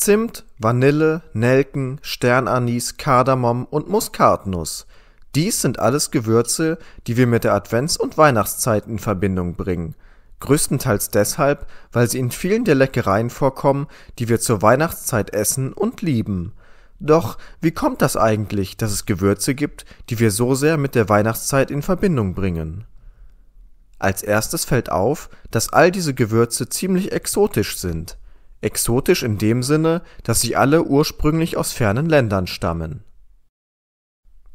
Zimt, Vanille, Nelken, Sternanis, Kardamom und Muskatnuss. Dies sind alles Gewürze, die wir mit der Advents- und Weihnachtszeit in Verbindung bringen. Größtenteils deshalb, weil sie in vielen der Leckereien vorkommen, die wir zur Weihnachtszeit essen und lieben. Doch wie kommt das eigentlich, dass es Gewürze gibt, die wir so sehr mit der Weihnachtszeit in Verbindung bringen? Als erstes fällt auf, dass all diese Gewürze ziemlich exotisch sind exotisch in dem Sinne, dass sie alle ursprünglich aus fernen Ländern stammen.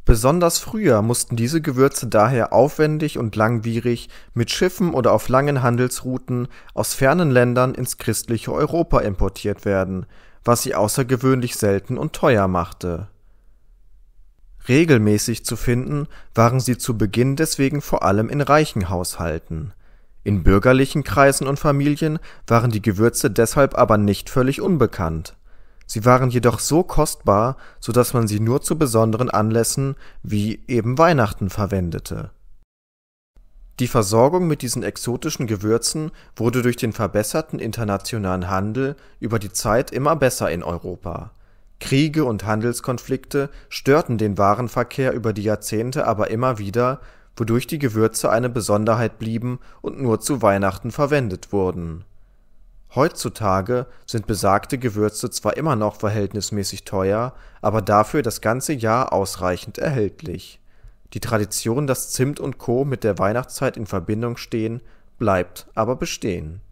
Besonders früher mussten diese Gewürze daher aufwendig und langwierig mit Schiffen oder auf langen Handelsrouten aus fernen Ländern ins christliche Europa importiert werden, was sie außergewöhnlich selten und teuer machte. Regelmäßig zu finden waren sie zu Beginn deswegen vor allem in reichen Haushalten in bürgerlichen Kreisen und Familien waren die Gewürze deshalb aber nicht völlig unbekannt. Sie waren jedoch so kostbar, so dass man sie nur zu besonderen Anlässen wie eben Weihnachten verwendete. Die Versorgung mit diesen exotischen Gewürzen wurde durch den verbesserten internationalen Handel über die Zeit immer besser in Europa. Kriege und Handelskonflikte störten den Warenverkehr über die Jahrzehnte aber immer wieder wodurch die Gewürze eine Besonderheit blieben und nur zu Weihnachten verwendet wurden. Heutzutage sind besagte Gewürze zwar immer noch verhältnismäßig teuer, aber dafür das ganze Jahr ausreichend erhältlich. Die Tradition, dass Zimt und Co. mit der Weihnachtszeit in Verbindung stehen, bleibt aber bestehen